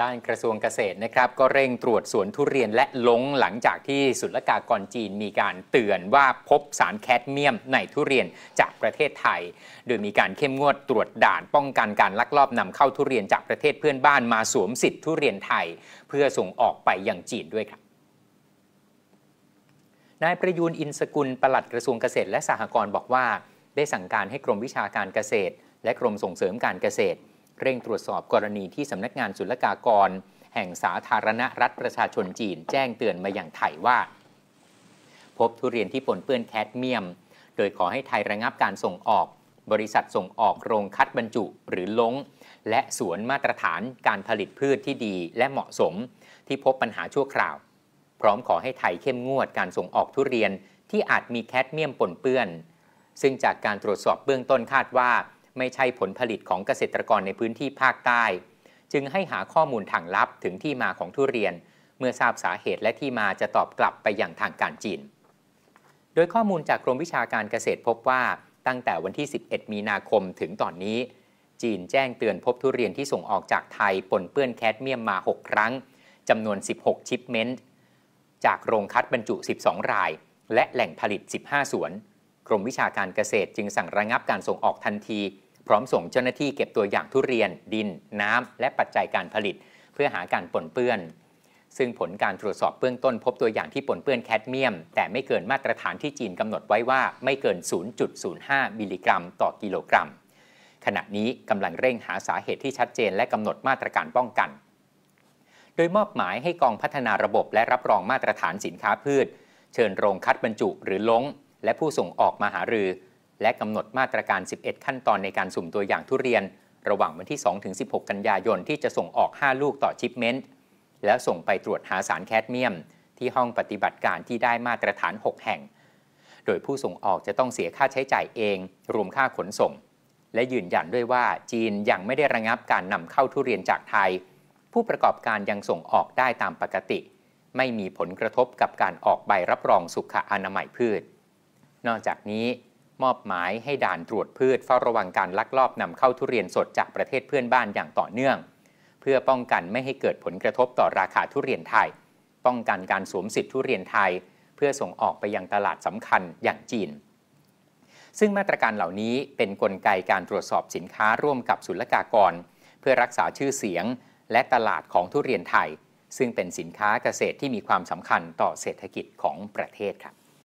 ด้านกระทรวงเกษตรนะครับก็เร่งตรวจสวนทุเรียนและลงหลังจากที่สุลกากรจีนมีการเตือนว่าพบสารแคดเมียมในทุเรียนจากประเทศไทย โดยมีการเข้มงวดตรวจด่านป้องกันการลักลอบนำเข้าทุเรียนจากประเทศเพื่อนบ้านมาสวมสิทธิ์ทุเรียนไทยเพื่อส่งออกไปยังจีนด้วยครับนายประยูนอินสกุลปลัดกระทรวงเกษตรและสหกรณ์บอกว่า ได้สั่งการให้กรมวิชาการเกษตร และกรมส่งเสริมการเกษตรเร่งตรวจสอบกรณีที่สำนักงานศุลกากร แห่งสาธารณรัฐประชาชนจีนแจ้งเตือนมาอย่างไทยว่า พบทุเรียนที่ปนเปื้อนแคดเมียม โดยขอให้ไทยระงับการส่งออก บริษัทส่งออกโรงคัดบรรจุหรือล้ง และสวนมาตรฐานการผลิตพืชที่ดีและเหมาะสมที่พบปัญหาชั่วคราว พร้อมขอให้ไทยเข้มงวด การส่งออกทุเรียนที่อาจมีแคดเมียมปนเปื้อน ซึ่งจากการตรวจสอบเบื้องต้นคาดว่าไม่ใช่ผลผลิตของเกษตรกรในพื้นที่ภาคใต้ จึงให้หาข้อมูลทางลับถึงที่มาของทุเรียน เมื่อทราบสาเหตุและที่มาจะตอบกลับไปอย่างทางการจีน โดยข้อมูลจากกรมวิชาการเกษตรพบว่าตั้งแต่วันที่ 11 มีนาคมถึงตอนนี้ จีนแจ้งเตือนพบทุเรียนที่ส่งออกจากไทยปนเปื้อนแคดเมียมมา 6 ครั้งจำนวน 16 ชิปเมนต์จากโรงคัดบรรจุ 12 รายและแหล่งผลิต 15 สวนกรมวิชาการเกษตรจึงสั่งระงับการส่งออกทันที พร้อมส่งเจ้าหน้าที่เก็บตัวอย่างทุเรียน ดิน น้ำและปัจจัยการผลิต เพื่อหาการปนเปื้อน ซึ่งผลการตรวจสอบเบื้องต้นพบตัวอย่างที่ปนเปื้อนแคดเมียม แต่ไม่เกินมาตรฐานที่จีนกำหนดไว้ว่าไม่เกิน 0.05 มิลลิกรัมต่อกิโลกรัม ขณะนี้กำลังเร่งหาสาเหตุที่ชัดเจนและกำหนดมาตรการป้องกัน โดยมอบหมายให้กองพัฒนาระบบและรับรองมาตรฐานสินค้าพืช เชิญโรงคัดบรรจุหรือล้งและผู้ส่งออกมาหารือ และกำหนดมาตรการ 11 ขั้นตอนในการสุ่มตัวอย่างทุเรียน ระหว่างวันที่2-16 กันยายนที่จะส่งออก 5 ลูกต่อชิปเมนต์และส่งไปตรวจหาสารแคดเมียม ที่ห้องปฏิบัติการที่ได้มาตรฐาน 6 แห่ง โดยผู้ส่งออกจะต้องเสียค่าใช้จ่ายเอง รวมค่าขนส่ง และยืนยันด้วยว่าจีนยังไม่ได้ระงับการนำเข้าทุเรียนจากไทย ผู้ประกอบการยังส่งออกได้ตามปกติ ไม่มีผลกระทบกับการออกใบรับรองสุขอนามัยพืชนอกจากนี้มอบหมายให้ด่านตรวจพืชเฝ้าระวังการลักลอบนำเข้าทุเรียนสดจากประเทศเพื่อนบ้านอย่างต่อเนื่อง เพื่อป้องกันไม่ให้เกิดผลกระทบต่อราคาทุเรียนไทย ป้องกันการสวมสิทธิทุเรียนไทย เพื่อส่งออกไปยังตลาดสำคัญอย่างจีน ซึ่งมาตรการเหล่านี้เป็นนกลไกการตรวจสอบสินค้าร่วมกับศุลกากร เพื่อรักษาชื่อเสียงและตลาดของทุเรียนไทย ซึ่งเป็นสินค้าเกษตรที่มีความสำคัญต่อเศรษฐกิจของประเทศครับ